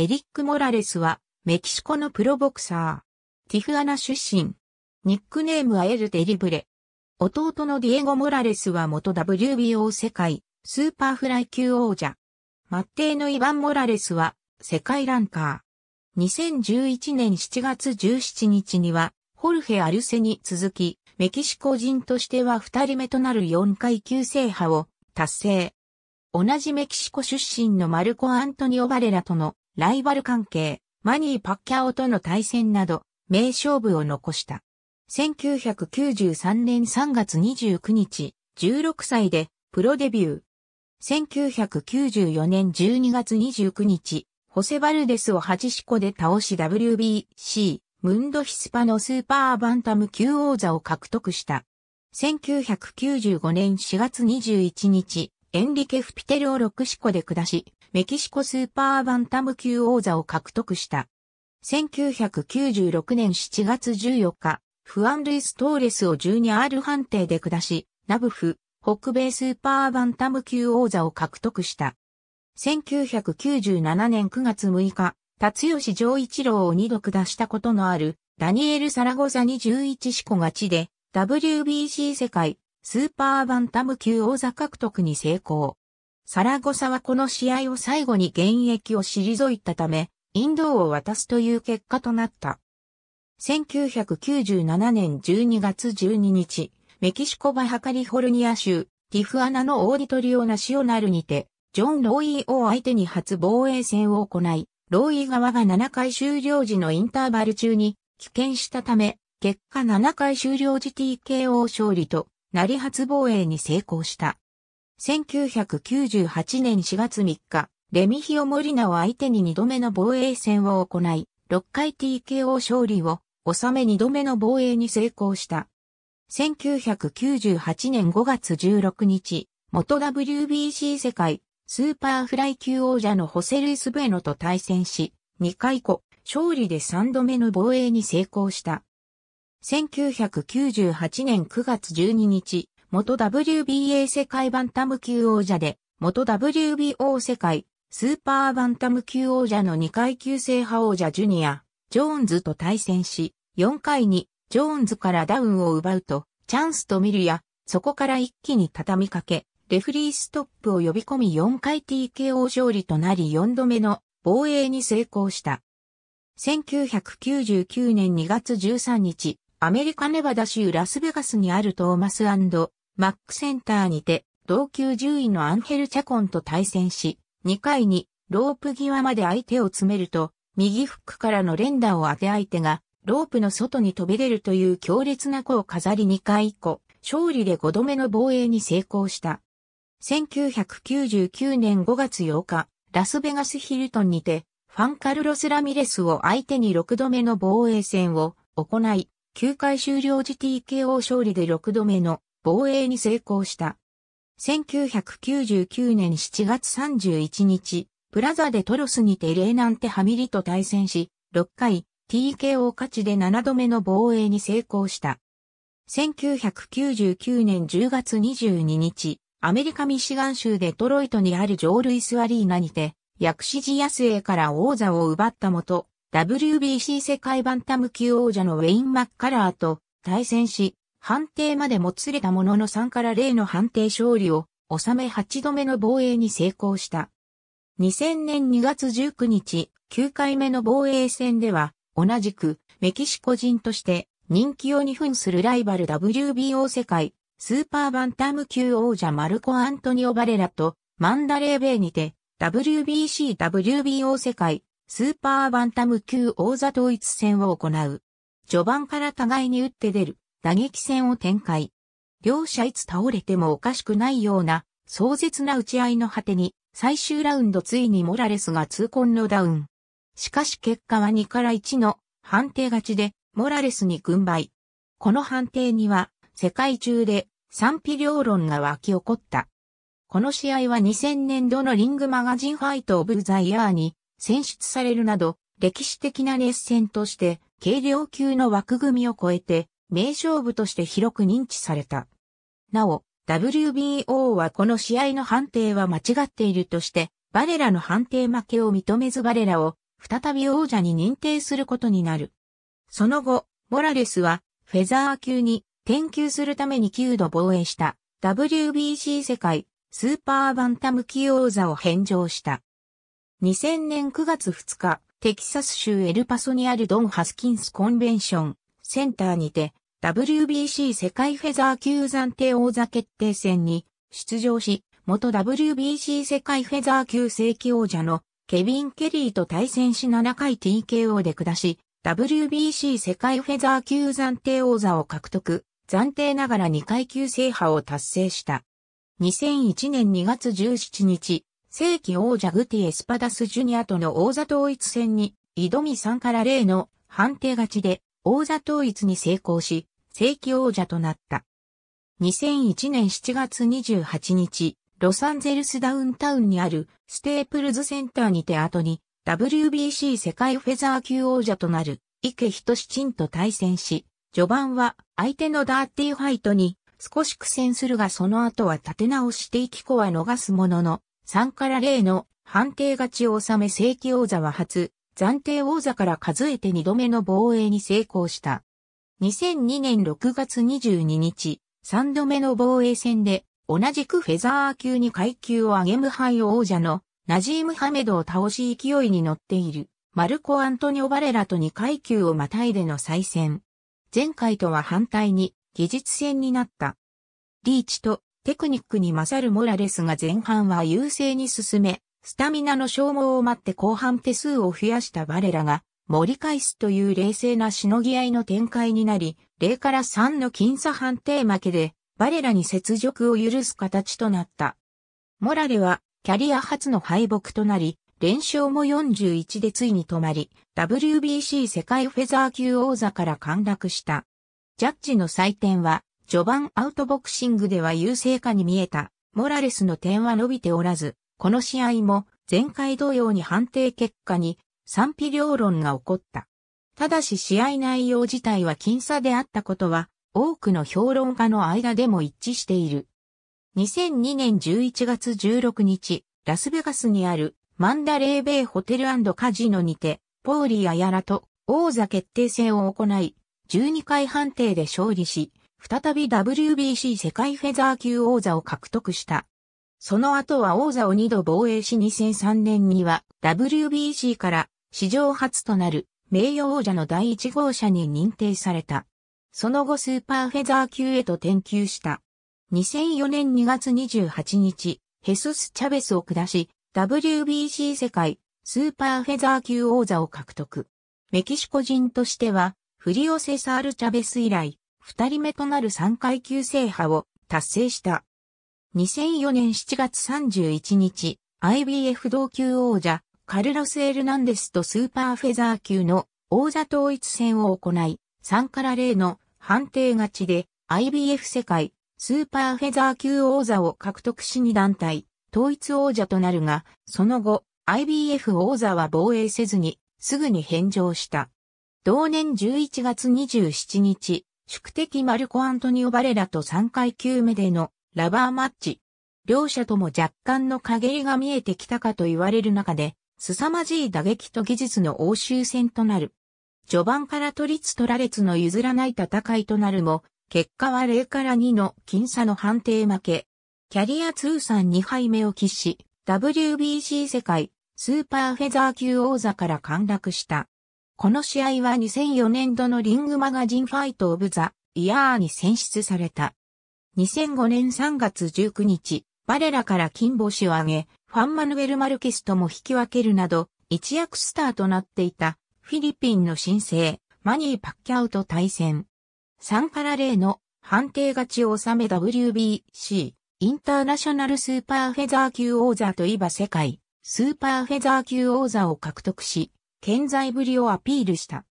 エリック・モラレスは、メキシコのプロボクサー。ティフアナ出身。ニックネームはエル・デリブレ。弟のディエゴ・モラレスは元 WBO 世界、スーパーフライ級王者。マッテイのイヴァン・モラレスは、世界ランカー。2011年7月17日には、ホルヘ・アルセに続き、メキシコ人としては2人目となる4階級制覇を達成。同じメキシコ出身のマルコ・アントニオ・バレラとのライバル関係、マニー・パッキャオとの対戦など、名勝負を残した。1993年3月29日、16歳でプロデビュー。1994年12月29日、ホセバルデスを8四個で倒し WBC ムンドヒスパのスーパーバンタム級王座を獲得した。1995年4月21日、エンリケ・フピテルを6四個で下し、メキシコスーパーバンタム級王座を獲得した。1996年7月14日、フアン・ルイス・トーレスを 12R 判定で下し、ナブフ、北米スーパーバンタム級王座を獲得した。1997年9月6日、辰吉上一郎を2度下したことのある、ダニエル・サラゴザに11四股勝ちで、WBC 世界、スーパーバンタム級王座獲得に成功。サラゴサはこの試合を最後に現役を退いたため、インドを渡すという結果となった。1997年12月12日、メキシコバハカリフォルニア州、ティフアナのオーディトリオナシオナルにて、ジョン・ローイーを相手に初防衛戦を行い、ローイー側が7回終了時のインターバル中に棄権したため、結果7回終了時 TKO 勝利となり初防衛に成功した。1998年4月3日、レミヒオ・モリナを相手に2度目の防衛戦を行い、6回 TKO 勝利を収め2度目の防衛に成功した。1998年5月16日、元 WBC 世界スーパーフライ級王者のホセルイス・ベノと対戦し、2回後、勝利で3度目の防衛に成功した。1998年9月12日、元 WBA 世界バンタム級王者で、元 WBO 世界スーパーバンタム級王者の2階級制覇王者ジュニア、ジョーンズと対戦し、4回にジョーンズからダウンを奪うと、チャンスと見るや、そこから一気に畳みかけ、レフリーストップを呼び込み4回 TKO 勝利となり4度目の防衛に成功した。1999年2月13日、アメリカネバダ州ラスベガスにあるトーマスマックセンターにて、同級10位のアンヘル・チャコンと対戦し、2回にロープ際まで相手を詰めると、右フックからの連打を当て相手が、ロープの外に飛び出るという強烈な子を飾り2回以降、勝利で5度目の防衛に成功した。1999年5月8日、ラスベガスヒルトンにて、ファンカルロス・ラミレスを相手に6度目の防衛戦を行い、9回終了時 TKO 勝利で6度目の防衛に成功した。1999年7月31日、プラザでトロスにてレーナンテ・ハミリと対戦し、6回 TKO 勝ちで7度目の防衛に成功した。1999年10月22日、アメリカミシガン州デトロイトにあるジョールイスアリーナにて、薬師寺安英から王座を奪ったもと、WBC 世界バンタム級王者のウェイン・マッカラーと対戦し、判定までもつれたものの3から0の判定勝利を収め8度目の防衛に成功した。2000年2月19日、9回目の防衛戦では、同じくメキシコ人として人気を2分するライバル WBO 世界スーパーバンタム級王者マルコ・アントニオ・バレラとマンダレーベイにて WBC、WBO 世界スーパーバンタム級王座統一戦を行う。序盤から互いに打って出る打撃戦を展開。両者いつ倒れてもおかしくないような壮絶な打ち合いの果てに最終ラウンドついにモラレスが痛恨のダウン。しかし結果は2から1の判定勝ちでモラレスに軍配。この判定には世界中で賛否両論が湧き起こった。この試合は2000年度のリングマガジンファイトオブザイヤーに選出されるなど歴史的な熱戦として軽量級の枠組みを超えて名勝負として広く認知された。なお、WBO はこの試合の判定は間違っているとして、バレラの判定負けを認めずバレラを再び王者に認定することになる。その後、モラレスはフェザー級に転級するために9度防衛した WBC 世界スーパーバンタム級王座を返上した。2000年9月2日、テキサス州エルパソにあるドン・ハスキンスコンベンションセンターにて WBC 世界フェザー級暫定王座決定戦に出場し、元 WBC 世界フェザー級正規王者のケビン・ケリーと対戦し7回 TKO で下し、WBC 世界フェザー級暫定王座を獲得、暫定ながら2階級制覇を達成した。2001年2月17日、正規王者グティ・エスパダス・ジュニアとの王座統一戦に、挑み3から0の判定勝ちで王座統一に成功し、正規王者となった。2001年7月28日、ロサンゼルスダウンタウンにあるステープルズセンターにて後に WBC 世界フェザー級王者となる池人志んと対戦し、序盤は相手のダーティーファイトに少し苦戦するがその後は立て直して以子は逃すものの3から0の判定勝ちを収め正規王座は初暫定王座から数えて2度目の防衛に成功した。2002年6月22日、3度目の防衛戦で、同じくフェザー級に階級を上げ無敗王者のナジームハメドを倒し勢いに乗っている、マルコ・アントニオ・バレラと2階級をまたいでの再戦。前回とは反対に、技術戦になった。リーチとテクニックに勝るモラレスが前半は優勢に進め、スタミナの消耗を待って後半手数を増やした我らが、盛り返すという冷静なしのぎ合いの展開になり、0から3の僅差判定負けで、我らに雪辱を許す形となった。モラレは、キャリア初の敗北となり、連勝も41でついに止まり、WBC 世界フェザー級王座から陥落した。ジャッジの採点は、序盤アウトボクシングでは優勢化に見えた、モラレスの点は伸びておらず、この試合も前回同様に判定結果に賛否両論が起こった。ただし試合内容自体は僅差であったことは多くの評論家の間でも一致している。2002年11月16日、ラスベガスにあるマンダレーベイホテルカジノにて、ポーリー・アヤラと王座決定戦を行い、12回判定で勝利し、再び WBC 世界フェザー級王座を獲得した。その後は王座を二度防衛し2003年には WBC から史上初となる名誉王者の第一号者に認定された。その後スーパーフェザー級へと転級した。2004年2月28日、ヘスス・チャベスを下し、WBC 世界スーパーフェザー級王座を獲得。メキシコ人としては、フリオセサール・チャベス以来、二人目となる3階級制覇を達成した。2004年7月31日、IBF 同級王者、カルロス・エルナンデスとスーパーフェザー級の王座統一戦を行い、3から0の判定勝ちで IBF 世界スーパーフェザー級王座を獲得し2団体統一王者となるが、その後 IBF 王座は防衛せずにすぐに返上した。同年11月27日、宿敵マルコ・アントニオ・バレラと3階級目でのラバーマッチ。両者とも若干の陰りが見えてきたかと言われる中で、凄まじい打撃と技術の応酬戦となる。序盤から都立取られつの譲らない戦いとなるも、結果は0から2の僅差の判定負け。キャリア通算2敗目を喫し、WBC 世界スーパーフェザー級王座から陥落した。この試合は2004年度のリングマガジンファイトオブザイヤーに選出された。2005年3月19日、バレラから金星を挙げ、ファンマヌエル・マルケスとも引き分けるなど、一躍スターとなっていた、フィリピンの新星、マニー・パッキャウと対戦。3から0の判定勝ちを収め WBC、インターナショナルスーパーフェザー級王座といえば世界、スーパーフェザー級王座を獲得し、健在ぶりをアピールした。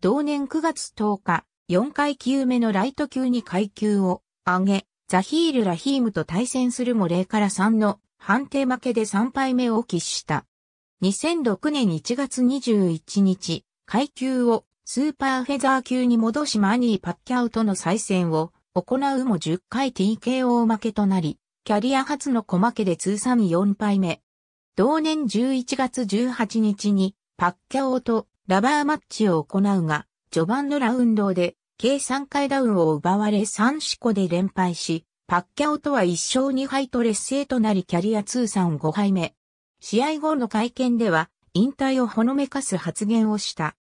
同年9月10日、4階級目のライト級に階級を上げ、ザヒール・ラヒームと対戦するも0から3の判定負けで3敗目を喫した。2006年1月21日、階級をスーパーフェザー級に戻しマニー・パッキャウとの再戦を行うも10回 TKO 負けとなり、キャリア初の小負けで通算4敗目。同年11月18日にパッキャオとラバーマッチを行うが、序盤のラウンドで計3回ダウンを奪われ3四個で連敗し、パッキャオとは1勝2敗と劣勢となりキャリア通算5敗目。試合後の会見では、引退をほのめかす発言をした。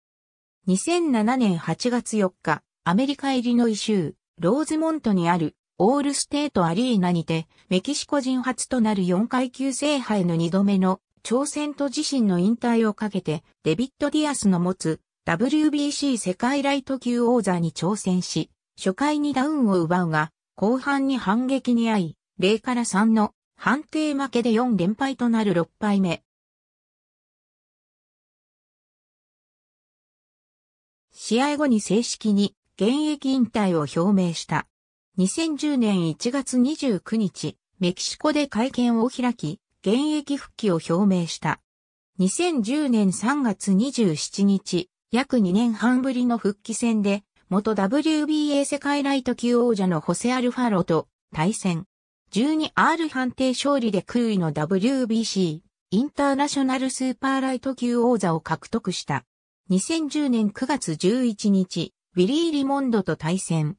2007年8月4日、アメリカ入りのイ州、ローズモントにある、オールステートアリーナにて、メキシコ人初となる4階級制覇への2度目の挑戦と自身の引退をかけて、デビッド・ディアスの持つ WBC 世界ライト級王座に挑戦し、初回にダウンを奪うが、後半に反撃に遭い、0から3の判定負けで4連敗となる6敗目。試合後に正式に現役引退を表明した。2010年1月29日、メキシコで会見を開き、現役復帰を表明した。2010年3月27日、約2年半ぶりの復帰戦で、元 WBA 世界ライト級王者のホセアルファロと対戦。12R 判定勝利で空位の WBC インターナショナルスーパーライト級王座を獲得した。2010年9月11日、ウィリー・リモンドと対戦。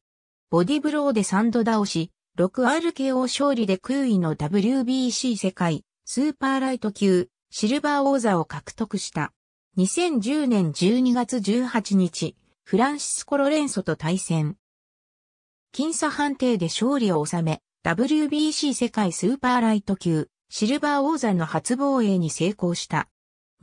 ボディブローで3度倒し、6RKO 勝利で空位の WBC 世界スーパーライト級シルバー王座を獲得した。2010年12月18日、フランシスコ・ロレンソと対戦。僅差判定で勝利を収め、WBC 世界スーパーライト級、シルバー王座の初防衛に成功した。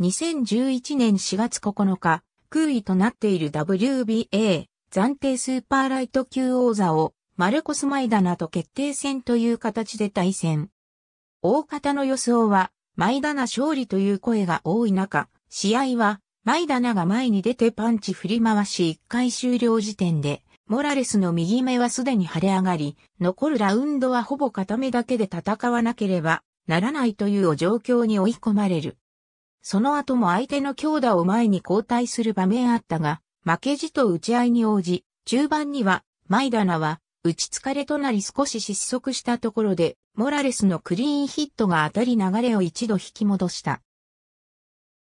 2011年4月9日、空位となっている WBA、暫定スーパーライト級王座を、マルコス・マイダナと決定戦という形で対戦。大方の予想は、マイダナ勝利という声が多い中、試合は、マイダナが前に出てパンチ振り回し1回終了時点で、モラレスの右目はすでに腫れ上がり、残るラウンドはほぼ片目だけで戦わなければならないという状況に追い込まれる。その後も相手の強打を前に交代する場面あったが、負けじと打ち合いに応じ、中盤には、マイダナは、打ち疲れとなり少し失速したところで、モラレスのクリーンヒットが当たり流れを一度引き戻した。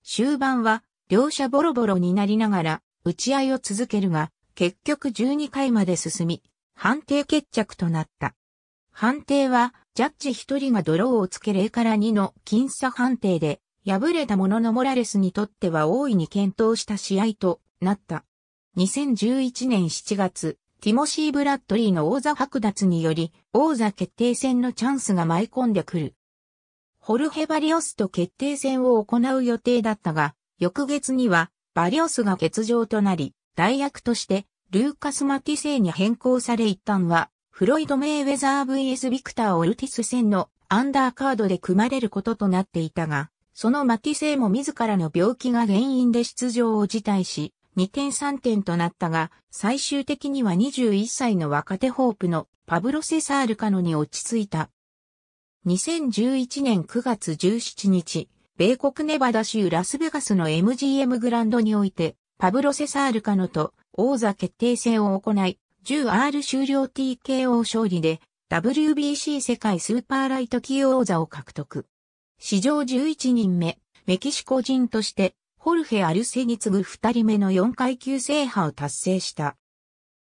終盤は、両者ボロボロになりながら、打ち合いを続けるが、結局12回まで進み、判定決着となった。判定は、ジャッジ1人がドローをつけ0から2の僅差判定で、敗れたもののモラレスにとっては大いに検討した試合となった。2011年7月、ティモシー・ブラッドリーの王座剥奪により、王座決定戦のチャンスが舞い込んでくる。ホルヘ・バリオスと決定戦を行う予定だったが、翌月にはバリオスが欠場となり、代役としてルーカス・マティセイに変更され一旦は、フロイド・メイウェザー VS ビクター・オルティス戦のアンダーカードで組まれることとなっていたが、そのマティセイも自らの病気が原因で出場を辞退し、2点3点となったが、最終的には21歳の若手ホープのパブロ・セサールカノに落ち着いた。2011年9月17日、米国ネバダ州ラスベガスの MGM グランドにおいて、パブロ・セサール・カノと王座決定戦を行い、10R 終了 TKO 勝利で WBC 世界スーパーライト級王座を獲得。史上11人目、メキシコ人として、ホルヘ・アルセに次ぐ2人目の4階級制覇を達成した。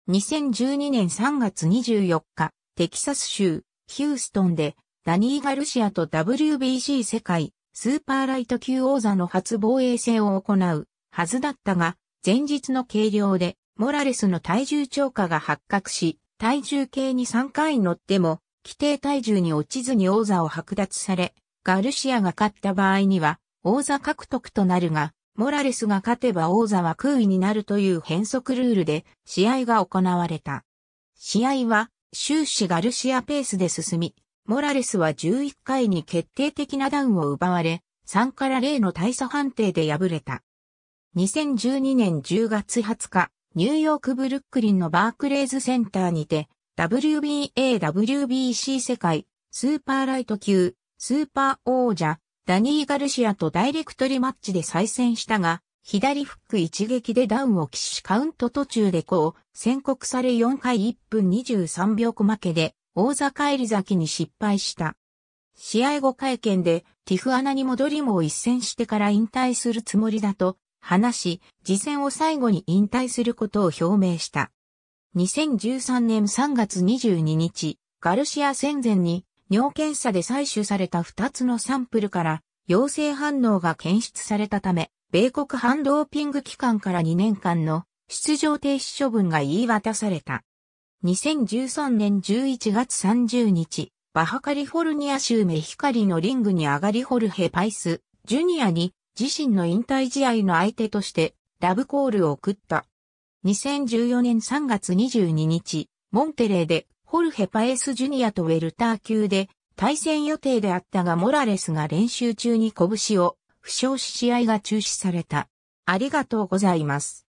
2012年3月24日、テキサス州、ヒューストンで、ダニー・ガルシアと WBC 世界スーパーライト級王座の初防衛戦を行うはずだったが、前日の計量でモラレスの体重超過が発覚し、体重計に3回乗っても、規定体重に落ちずに王座を剥奪され、ガルシアが勝った場合には、王座獲得となるが、モラレスが勝てば王座は空位になるという変則ルールで、試合が行われた。試合は、終始ガルシアペースで進み、モラレスは11回に決定的なダウンを奪われ、3から0の大差判定で敗れた。2012年10月20日、ニューヨークブルックリンのバークレーズセンターにて、WBA、WBC 世界、スーパーライト級、スーパー王者、ダニー・ガルシアとダイレクトリマッチで再戦したが、左フック一撃でダウンを起死カウント途中でこう、宣告され4回1分23秒小負けで、大坂入崎に失敗した。試合後会見で、ティフアナに戻りも一戦してから引退するつもりだと話し、次戦を最後に引退することを表明した。2013年3月22日、ガルシア戦前に尿検査で採取された2つのサンプルから陽性反応が検出されたため、米国反ドーピング機関から2年間の出場停止処分が言い渡された。2013年11月30日、バハカリフォルニア州メヒカリのリングに上がりホルヘ・パイス、ジュニアに自身の引退試合の相手としてラブコールを送った。2014年3月22日、モンテレーでホルヘ・パイス・ジュニアとウェルター級で対戦予定であったがモラレスが練習中に拳を負傷し試合が中止された。ありがとうございます。